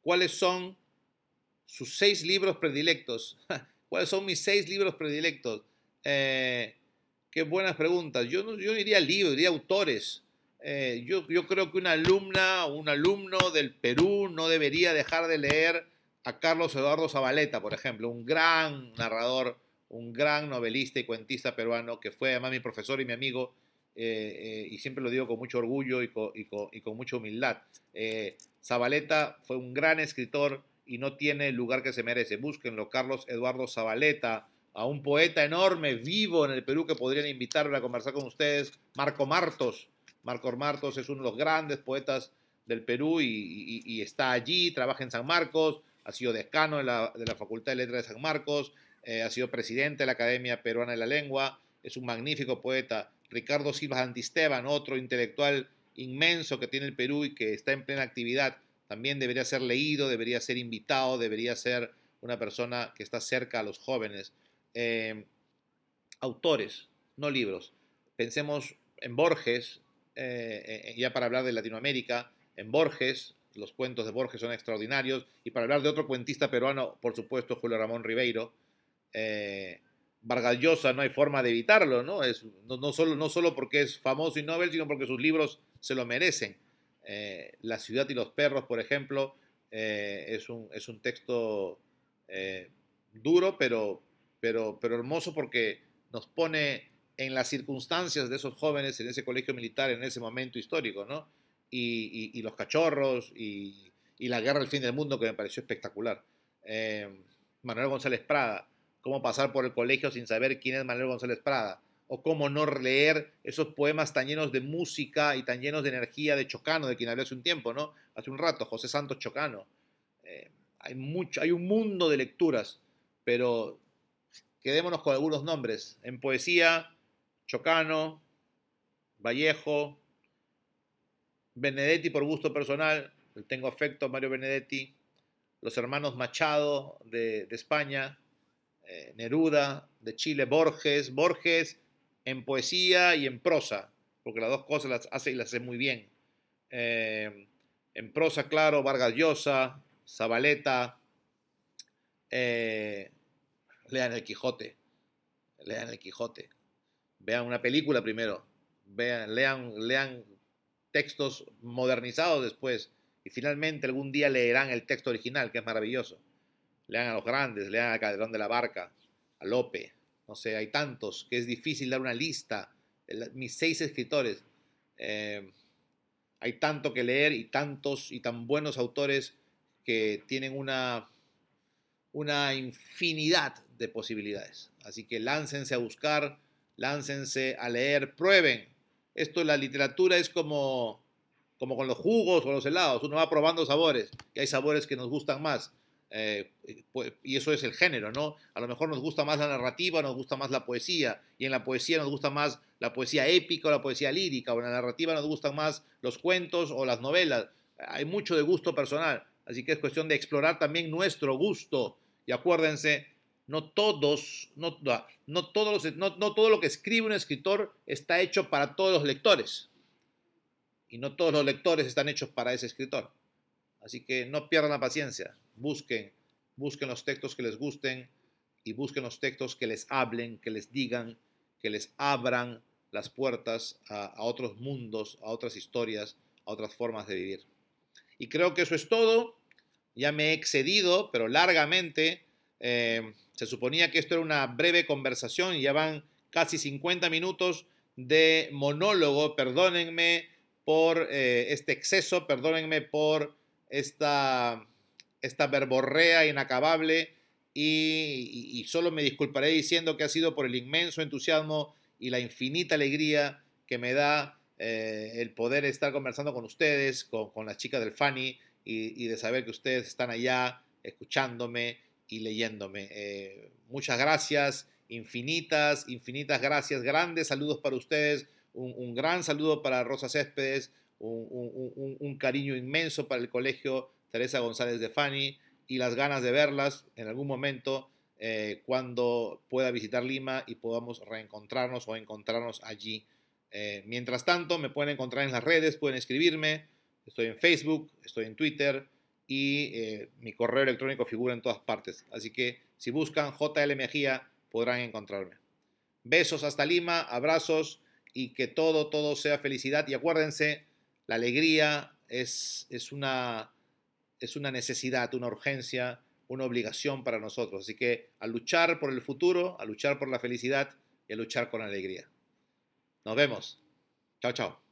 ¿cuáles son sus seis libros predilectos? [LAUGHS] ¿Cuáles son mis seis libros predilectos? Eh, qué buenas preguntas. Yo no, yo diría libros, diría autores. Eh, yo, creo que una alumna o un alumno del Perú no debería dejar de leer a Carlos Eduardo Zabaleta, por ejemplo, un gran narrador, un gran novelista y cuentista peruano que fue además mi profesor y mi amigo, eh, eh, y siempre lo digo con mucho orgullo y con, mucha humildad. Zabaleta fue un gran escritor y no tiene el lugar que se merece. Búsquenlo, Carlos Eduardo Zabaleta a un poeta enorme, vivo en el Perú que podrían invitarme a conversar con ustedes, Marco Martos, Marcos Martos es uno de los grandes poetas del Perú y, está allí, trabaja en San Marcos, ha sido decano de la, Facultad de Letras de San Marcos, eh, ha sido presidente de la Academia Peruana de la Lengua, es un magnífico poeta. Ricardo Silva Antisteban, otro intelectual inmenso que tiene el Perú y que está en plena actividad, también debería ser leído, debería ser invitado, debería ser una persona que está cerca a los jóvenes. Eh, autores, no libros. Pensemos en Borges, eh, eh, eh, ya para hablar de Latinoamérica, en Borges, los cuentos de Borges son extraordinarios, y para hablar de otro cuentista peruano, por supuesto, Julio Ramón Ribeiro, eh, Vargas no hay forma de evitarlo, ¿no? Es, no, no, solo, no solo porque es famoso y Nobel, sino porque sus libros se lo merecen. La ciudad y los perros, por ejemplo, es, un, es, un, texto duro, pero, pero, pero hermoso porque nos pone en las circunstancias de esos jóvenes en ese colegio militar en ese momento histórico, ¿no? Y, los cachorros y, la guerra del fin del mundo que me pareció espectacular. Eh, Manuel González Prada, cómo pasar por el colegio sin saber quién es Manuel González Prada, o cómo no leer esos poemas tan llenos de música y tan llenos de energía de Chocano, de quien hablé hace un tiempo, ¿no? Hace un rato, José Santos Chocano. Eh, hay, mucho, hay un mundo de lecturas, pero quedémonos con algunos nombres. En poesía, Chocano, Vallejo, Benedetti por gusto personal, tengo afecto a Mario Benedetti, los hermanos Machado de, España, eh, Neruda de Chile, Borges, Borges en poesía y en prosa, porque las dos cosas las hace y las hace muy bien. Eh, en prosa, claro, Vargas Llosa, Zabaleta, eh, lean el Quijote, lean el Quijote vean una película primero, vean, lean, lean textos modernizados después y finalmente algún día leerán el texto original, que es maravilloso. Lean a los grandes, lean a Calderón de la Barca, a Lope, no sé, hay tantos que es difícil dar una lista. Mis seis escritores, eh, hay tanto que leer y tantos y tan buenos autores que tienen una, una infinidad de posibilidades. Así que láncense a buscar láncense a leer, prueben. Esto, la literatura es como, como con los jugos o los helados, uno va probando sabores, que hay sabores que nos gustan más. Eh, pues, y eso es el género, ¿no? A lo mejor nos gusta más la narrativa, nos gusta más la poesía, y en la poesía nos gusta más la poesía épica o la poesía lírica, o en la narrativa nos gustan más los cuentos o las novelas. Hay mucho de gusto personal, así que es cuestión de explorar también nuestro gusto. Y acuérdense, no todos, no, no, no, todo lo que escribe un escritor está hecho para todos los lectores. Y no todos los lectores están hechos para ese escritor. Así que no pierdan la paciencia. Busquen, busquen los textos que les gusten y busquen los textos que les hablen, que les digan, que les abran las puertas a, otros mundos, a otras historias, a otras formas de vivir. Y creo que eso es todo. Ya me he excedido, pero largamente. Eh, se suponía que esto era una breve conversación y ya van casi 50 minutos de monólogo. Perdónenme por eh, este exceso, perdónenme por esta, esta verborrea inacabable y, solo me disculparé diciendo que ha sido por el inmenso entusiasmo y la infinita alegría que me da eh, el poder estar conversando con ustedes, con, las chicas del Fanny y, y, de saber que ustedes están allá escuchándome y leyéndome. Eh, muchas gracias, infinitas, infinitas gracias. Grandes saludos para ustedes. Un, gran saludo para Rosa Céspedes. Un, cariño inmenso para el colegio Teresa González de Fani y las ganas de verlas en algún momento eh, cuando pueda visitar Lima y podamos reencontrarnos o encontrarnos allí. Eh, mientras tanto, me pueden encontrar en las redes, pueden escribirme. Estoy en Facebook, estoy en Twitter, y eh, mi correo electrónico figura en todas partes. Así que si buscan JL Mejía podrán encontrarme. Besos hasta Lima, abrazos y que todo, todo sea felicidad. Y acuérdense, la alegría es, es, una, es una necesidad, una urgencia, una obligación para nosotros. Así que a luchar por el futuro, a luchar por la felicidad y a luchar con alegría. Nos vemos. Chao, chao.